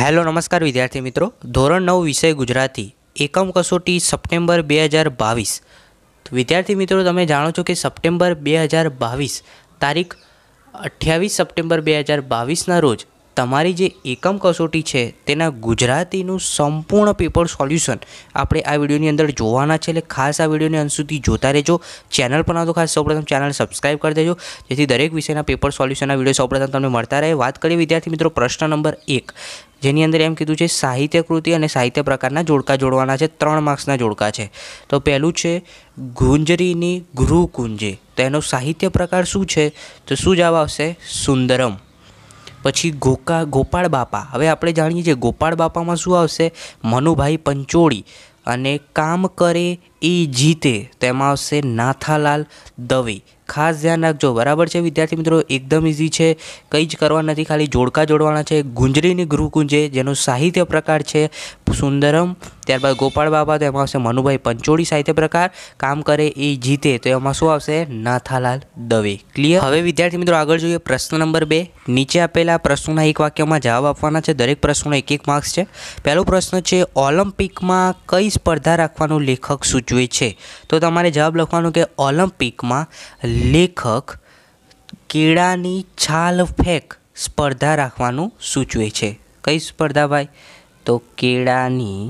hello નમસ્કાર વિદ્યાર્થી મિત્રો ધોરણ નવ વિષય ગુજરાતી એકમ કસોટી સપ્ટેમ્બર બે હજાર બાવીસ વિદ્યાર્થી મિત્રો તમે જાણો છો કે સપ્ટેમ્બર બે હજાર બાવીસ તારીખ અઠ્યાવીસ સપ્ટેમ્બર બે હજાર બાવીસના રોજ તમારી જે એકમ કસોટી છે તેના ગુજરાતીનું સંપૂર્ણ પેપર સોલ્યુશન આપણે આ વિડીયોની અંદર જોવાના છે એટલે ખાસ આ વિડીયોને અંત સુધી જોતા રહેજો ચેનલ પણ ના તો ખાસ સૌપ્રથમ ચેનલ સબસ્ક્રાઈબ કરી દેજો જેથી દરેક વિષયના પેપર સોલ્યુશનના વિડીયો સૌપ્રથમ તમને મળતા રહે વાત કરીએ વિદ્યાર્થી મિત્રો પ્રશ્ન નંબર એક જેની અંદર એમ કીધું છે સાહિત્ય કૃતિ અને સાહિત્ય પ્રકારના જોડકા જોડવાના છે ત્રણ માર્ક્સના જોડકા છે તો પહેલું છે ગુંજરીની ગૃહકુંજે તો એનો સાહિત્ય પ્રકાર શું છે તો શું જવાબ આવશે સુંદરમ પછી ગોકા ગોપાળ બાપા હવે આપણે જાણીએ છીએ ગોપાળ બાપામાં શું આવશે મનુભાઈ પંચોળી અને કામ કરે એ જીતે તેમાં આવશે નાથાલાલ દવે ખાસ ધ્યાન રાખજો બરાબર છે વિદ્યાર્થી મિત્રો એકદમ ઇઝી છે કંઈ જ કરવા નથી ખાલી જોડકા જોડવાના છે ગુંજરીની ગૃહકુંજે જેનો સાહિત્ય પ્રકાર છે સુંદરમ ત્યારબાદ ગોપાળ બાબા તો એમાં આવશે મનુભાઈ પંચોળી સાહિત્ય પ્રકાર કામ કરે એ જીતે તો એમાં શું આવશે નાથાલાલ દવે ક્લિયર હવે વિદ્યાર્થી મિત્રો આગળ જોઈએ પ્રશ્ન નંબર બે નીચે આપેલા પ્રશ્નોના એક વાક્યમાં જવાબ આપવાના છે દરેક પ્રશ્નોનો એક એક માર્ક્સ છે પહેલો પ્રશ્ન છે ઓલિમ્પિકમાં કઈ સ્પર્ધા રાખવાનું લેખક સૂચવે છે તો તમારે જવાબ લખવાનો કે ઓલિમ્પિકમાં લેખક કેળાની છાલ ફેંક સ્પર્ધા રાખવાનું સૂચવે છે કઈ સ્પર્ધા ભાઈ તો કેળાની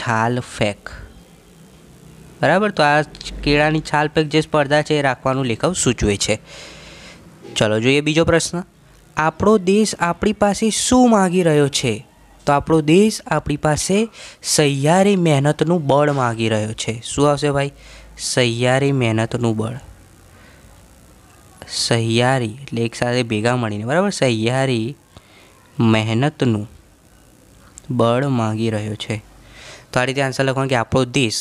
છાલ ફેંક બરાબર તો આ કેળાની છાલ ફેંક જે સ્પર્ધા છે એ રાખવાનું લેખક સૂચવે છે ચલો જોઈએ બીજો પ્રશ્ન આપણો દેશ આપણી પાસે શું માગી રહ્યો છે તો આપણો દેશ આપણી પાસે સહિયારી મહેનતનું બળ માગી રહ્યો છે શું આવશે ભાઈ સહિયારી મહેનતનું બળ સહિયારી એટલે એક સાથે ભેગા મળીને બરાબર સહિયારી મહેનતનું બળ માગી રહ્યો છે તો આ રીતે આન્સર લખવાનું કે આપણો દેશ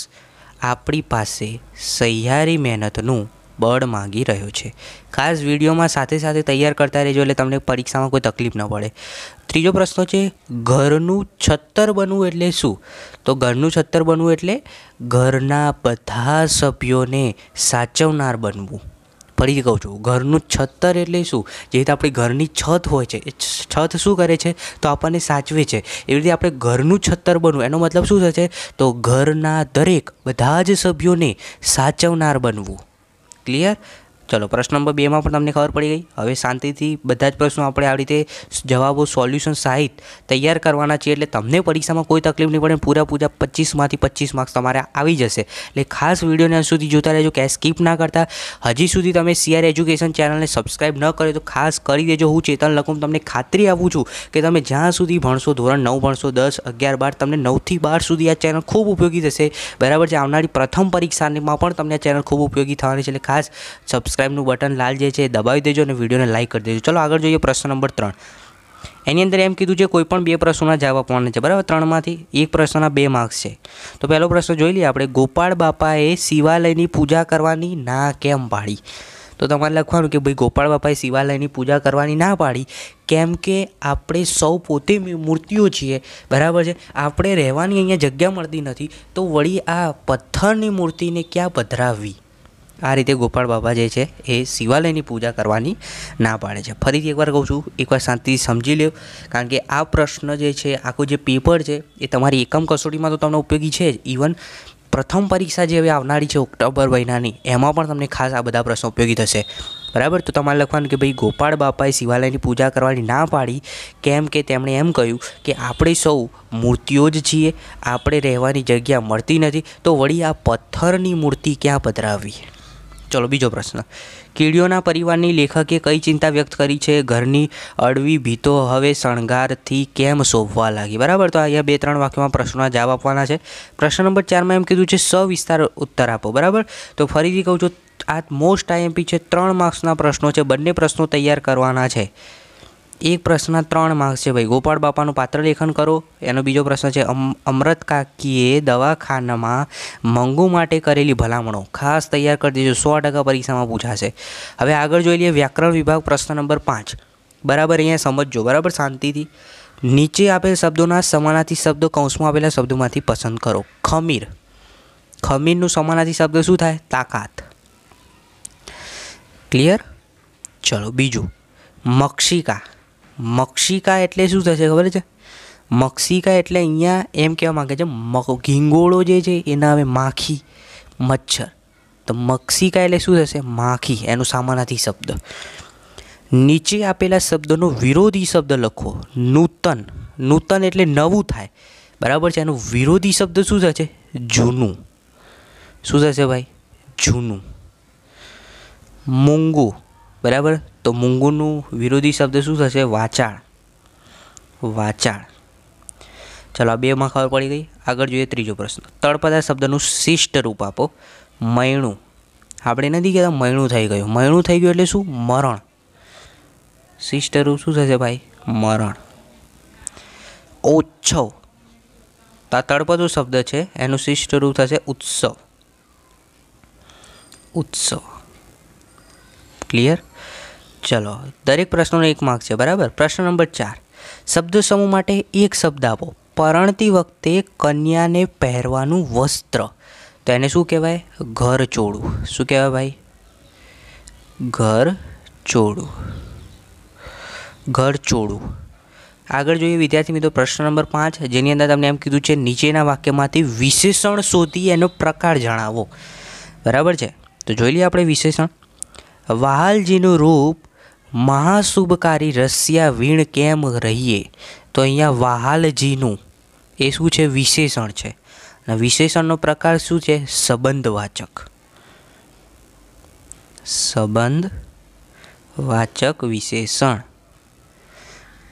આપણી પાસે સહિયારી મહેનતનું બળ માગી રહ્યો છે ખાસ વિડીયોમાં સાથે સાથે તૈયાર કરતા રહેજો એટલે તમને પરીક્ષામાં કોઈ તકલીફ ન પડે ત્રીજો પ્રશ્ન છે ઘરનું છત્તર બનવું એટલે શું તો ઘરનું છત્તર બનવું એટલે ઘરના બધા સભ્યોને સાચવનાર બનવું ફરીથી કહું છું ઘરનું છત્તર એટલે શું જે રીતે આપણી ઘરની છત હોય છે એ છત શું કરે છે તો આપણને સાચવે છે એવી રીતે આપણે ઘરનું છત્તર બનવું એનો મતલબ શું થશે તો ઘરના દરેક બધા જ સભ્યોને સાચવનાર બનવું ક્લિયર ચલો પ્રશ્ન નંબર બેમાં પણ તમને ખબર પડી ગઈ હવે શાંતિથી બધા જ પ્રશ્નો આપણે આવી રીતે જવાબો સોલ્યુશન સહિત તૈયાર કરવાના છીએ એટલે તમને પરીક્ષામાં કોઈ તકલીફ નહીં પડે પૂરા પૂરા પચીસમાંથી પચીસ માર્ક્સ તમારે આવી જશે એટલે ખાસ વિડીયોને સુધી જોતા રહેજો કે સ્કીપ ના કરતા હજી સુધી તમે સીઆર એજ્યુકેશન ચેનલને સબસ્ક્રાઈબ ન કરે તો ખાસ કરી દેજો હું ચેતન લખું તમને ખાતરી આપું છું કે તમે જ્યાં સુધી ભણશો ધોરણ નવ ભણશો દસ અગિયાર બાર તમને નવથી બાર સુધી આ ચેનલ ખૂબ ઉપયોગી થશે બરાબર છે આવનારી પ્રથમ પરીક્ષામાં પણ તમને આ ચેનલ ખૂબ ઉપયોગી થવાની છે એટલે ખાસ સબસ્ક્રાઈબ સબસ્ક્રાઇબનું બટન લાલ જે છે દબાવી દેજો અને વિડીયોને લાઇક કરી દેજો ચલો આગળ જોઈએ પ્રશ્ન નંબર ત્રણ એની અંદર એમ કીધું છે કોઈ પણ બે પ્રશ્નોના જવાબ આપવાના છે બરાબર ત્રણમાંથી એક પ્રશ્નના બે માર્ક્સ છે તો પહેલો પ્રશ્ન જોઈ લઈએ આપણે ગોપાળ બાપાએ શિવાલયની પૂજા કરવાની ના કેમ પાડી તો તમારે લખવાનું કે ભાઈ ગોપાળ બાપાએ શિવાલયની પૂજા કરવાની ના પાડી કેમ કે આપણે સૌ પોતે મૂર્તિઓ છીએ બરાબર છે આપણે રહેવાની અહીંયા જગ્યા મળતી નથી તો વળી આ પથ્થરની મૂર્તિને ક્યાં પધરાવવી આ રીતે ગોપાળ બાબા જે છે એ શિવાલયની પૂજા કરવાની ના પાડે છે ફરીથી એકવાર કહું છું એકવાર શાંતિથી સમજી લ્યો કારણ કે આ પ્રશ્ન જે છે આખું જે પેપર છે એ તમારી એકમ કસોટીમાં તો તમને ઉપયોગી છે જ ઇવન પ્રથમ પરીક્ષા જે હવે આવનારી છે ઓક્ટોબર મહિનાની એમાં પણ તમને ખાસ આ બધા પ્રશ્નો ઉપયોગી થશે બરાબર તો તમારે લખવાનું કે ભાઈ ગોપાળ બાપાએ શિવાલયની પૂજા કરવાની ના પાડી કેમ કે તેમણે એમ કહ્યું કે આપણે સૌ મૂર્તિઓ જ છીએ આપણે રહેવાની જગ્યા મળતી નથી તો વળી આ પથ્થરની મૂર્તિ ક્યાં પધરાવી ચલો બીજો પ્રશ્ન કીડીઓના પરિવારની લેખકે કઈ ચિંતા વ્યક્ત કરી છે ઘરની અડવી ભીતો હવે શણગારથી કેમ શોભવા લાગી બરાબર તો અહીંયા બે ત્રણ વાક્યમાં પ્રશ્નોના જવાબ આપવાના છે પ્રશ્ન નંબર ચારમાં એમ કીધું છે વિસ્તાર ઉત્તર આપો બરાબર તો ફરીથી કહું છું આ મોસ્ટ આઈએમપી છે ત્રણ માર્ક્સના પ્રશ્નો છે બંને પ્રશ્નો તૈયાર કરવાના છે એક પ્રશ્ન ત્રણ માર્ક્સ છે ભાઈ ગોપાળ બાપાનું પાત્ર લેખન કરો એનો બીજો પ્રશ્ન છે અમૃત કાકીએ દવાખાનામાં મંગુ માટે કરેલી ભલામણો ખાસ તૈયાર કરી દેજો સો ટકા પરીક્ષામાં પૂછાશે હવે આગળ જોઈ લઈએ વ્યાકરણ વિભાગ પ્રશ્ન નંબર પાંચ બરાબર અહીંયા સમજજો બરાબર શાંતિથી નીચે આપેલ શબ્દોના સમાનાથી શબ્દો કૌંસમાં આપેલા શબ્દોમાંથી પસંદ કરો ખમીર ખમીરનું સમાનાથી શબ્દ શું થાય તાકાત ક્લિયર ચલો બીજું મક્ષિકા મક્ષિકા એટલે શું થશે ખબર છે મક્ષિકા એટલે અહીંયા એમ કહેવા માગે છે ઘીંગોળો જે છે એના હવે માખી મચ્છર તો મક્ષિકા એટલે શું થશે માખી એનું સામાનાથી શબ્દ નીચે આપેલા શબ્દનો વિરોધી શબ્દ લખો નૂતન નૂતન એટલે નવું થાય બરાબર છે એનો વિરોધી શબ્દ શું થશે જૂનું શું થશે ભાઈ જૂનું મૂંગું બરાબર તો મૂંગુનું વિરોધી શબ્દ શું થશે વાચાળ વાચાળ ચલો આ બેમાં ખબર પડી ગઈ આગળ જોઈએ ત્રીજો પ્રશ્ન તળપદા શબ્દનું શિષ્ટ રૂપ આપો મૈણું આપણે નથી કહેતા મયણું થઈ ગયું મયણું થઈ ગયું એટલે શું મરણ શિષ્ટ રૂપ શું થશે ભાઈ મરણ ઓછવ આ તળપદો શબ્દ છે એનું શિષ્ટ રૂપ થશે ઉત્સવ ઉત્સવ ક્લિયર ચલો દરેક પ્રશ્નોનો એક માર્ક છે બરાબર પ્રશ્ન નંબર ચાર શબ્દ સમૂહ માટે એક શબ્દ આપો પરણતી વખતે કન્યાને પહેરવાનું વસ્ત્ર તો એને શું કહેવાય ઘર ચોળું શું કહેવાય ભાઈ ઘર ચોળું ઘર ચોળું આગળ જોઈએ વિદ્યાર્થી મિત્રો પ્રશ્ન નંબર પાંચ જેની અંદર તમને એમ કીધું છે નીચેના વાક્યમાંથી વિશેષણ શોધી એનો પ્રકાર જણાવો બરાબર છે તો જોઈ લઈએ આપણે વિશેષણ વહાલજીનું રૂપ મહાશુભકારી રસિયા વીણ કેમ રહીએ તો અહીંયા વાહાલજીનું એ શું છે વિશેષણ છે અને વિશેષણનો પ્રકાર શું છે સંબંધવાચક વાચક વિશેષણ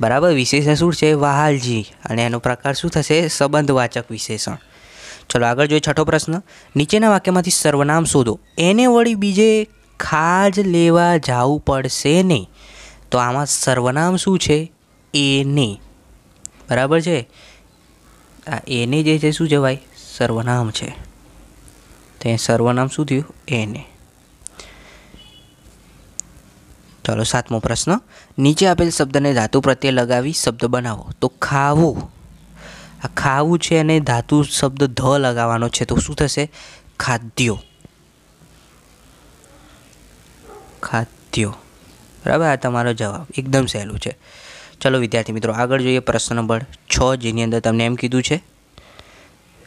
બરાબર વિશેષણ શું છે વાહાલજી અને એનો પ્રકાર શું થશે સંબંધવાચક વિશેષણ ચલો આગળ જોઈએ છઠ્ઠો પ્રશ્ન નીચેના વાક્યમાંથી સર્વનામ શોધો એને વળી બીજે ખાજ લેવા જવું પડશે ને તો આમાં સર્વનામ શું છે એને બરાબર છે આ એને જે છે શું જવાય સર્વનામ છે તે સર્વનામ શું થયું એને ચાલો સાતમો પ્રશ્ન નીચે આપેલ શબ્દને ધાતુ પ્રત્યે લગાવી શબ્દ બનાવો તો ખાવું આ ખાવું છે અને ધાતુ શબ્દ ધ લગાવવાનો છે તો શું થશે ખાદ્યો ખાધ્યો બરાબર આ તમારો જવાબ એકદમ સહેલું છે ચલો વિદ્યાર્થી મિત્રો આગળ જોઈએ પ્રશ્ન નંબર છ જેની અંદર તમને એમ કીધું છે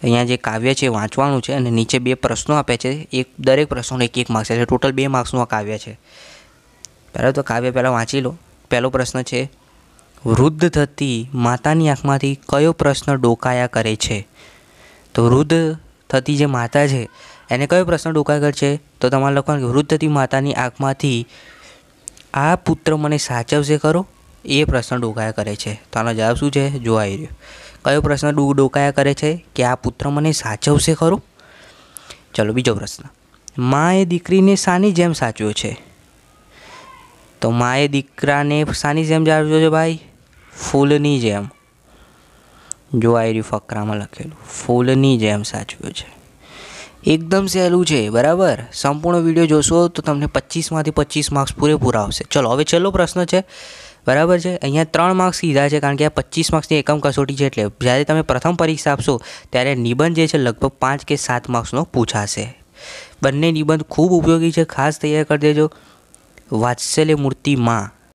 અહીંયા જે કાવ્ય છે વાંચવાનું છે અને નીચે બે પ્રશ્નો આપે છે એક દરેક પ્રશ્નો એક એક માર્ક્સ એટલે ટોટલ બે માર્ક્સનું આ કાવ્ય છે બરાબર તો કાવ્ય પહેલાં વાંચી લો પહેલો પ્રશ્ન છે વૃદ્ધ થતી માતાની આંખમાંથી કયો પ્રશ્ન ડોકાયા કરે છે તો વૃદ્ધ થતી જે માતા છે એને કયો પ્રશ્ન ટોકા કરશે તો તમારા લખવાનું કે વૃદ્ધતી માતાની આંખમાંથી આ પુત્ર મને સાચવશે ખરો એ પ્રશ્ન ડોકાયા કરે છે તો આનો જવાબ શું છે જોવાઈ રહ્યો કયો પ્રશ્ન ડોકાયા કરે છે કે આ પુત્ર મને સાચવશે ખરો ચલો બીજો પ્રશ્ન માએ દીકરીને સાની જેમ સાચવ્યો છે તો માએ દીકરાને સાની જેમ જાળવ્યો છે ભાઈ ફૂલની જેમ જોવાઈ રહ્યું ફકરામાં લખેલું ફૂલની જેમ સાચવ્યો છે એકદમ સહેલું છે બરાબર સંપૂર્ણ વિડીયો જોશો તો તમને પચીસમાંથી પચીસ માર્ક્સ પૂરેપૂરા આવશે ચલો હવે છેલ્લો પ્રશ્ન છે બરાબર છે અહીંયા ત્રણ માર્ક્સ કીધા છે કારણ કે આ પચીસ માર્ક્સની એકમ કસોટી છે એટલે જ્યારે તમે પ્રથમ પરીક્ષા આપશો ત્યારે નિબંધ જે છે લગભગ પાંચ કે સાત માર્ક્સનો પૂછાશે બંને નિબંધ ખૂબ ઉપયોગી છે ખાસ તૈયાર કરી દેજો વાત્સલ્ય મૂર્તિ માં